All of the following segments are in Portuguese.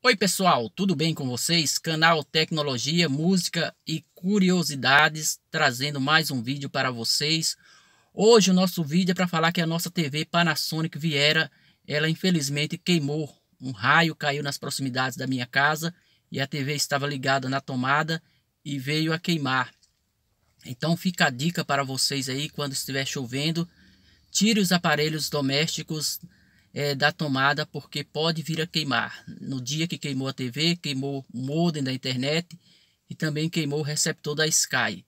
Oi pessoal, tudo bem com vocês? Canal Tecnologia, Música e Curiosidades trazendo mais um vídeo para vocês. Hoje o nosso vídeo é para falar que a nossa TV Panasonic Viera, ela infelizmente queimou. Um raio caiu nas proximidades da minha casa e a TV estava ligada na tomada e veio a queimar. Então fica a dica para vocês aí quando estiver chovendo, tire os aparelhos domésticos é, da tomada porque pode vir a queimar. No dia que queimou a TV, queimou o modem da internet e também queimou o receptor da Sky.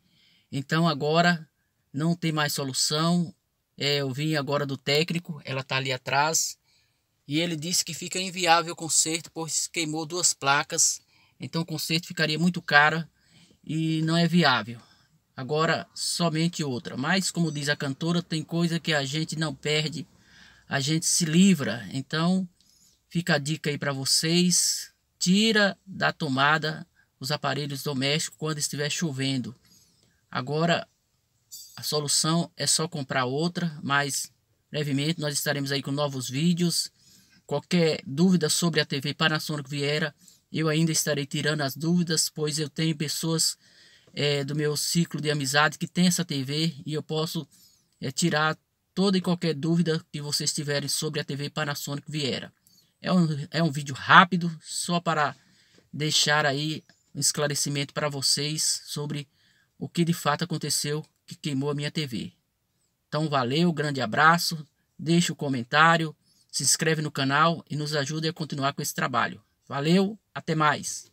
Então agora não tem mais solução. É, eu vim agora do técnico, ela está ali atrás e ele disse que fica inviável o conserto pois queimou duas placas. Então o conserto ficaria muito caro e não é viável. Agora somente outra. Mas como diz a cantora, tem coisa que a gente não perde a gente se livra. Então, fica a dica aí para vocês: tira da tomada os aparelhos domésticos quando estiver chovendo. Agora, a solução é só comprar outra, mas brevemente nós estaremos aí com novos vídeos. Qualquer dúvida sobre a TV Panasonic Viera, eu ainda estarei tirando as dúvidas, pois eu tenho pessoas é, do meu ciclo de amizade que tem essa TV e eu posso é, tirar toda e qualquer dúvida que vocês tiverem sobre a TV Panasonic Viera. É um, é um vídeo rápido, só para deixar aí um esclarecimento para vocês sobre o que de fato aconteceu que queimou a minha TV. Então valeu, grande abraço, deixe o um comentário, se inscreve no canal e nos ajude a continuar com esse trabalho. Valeu, até mais!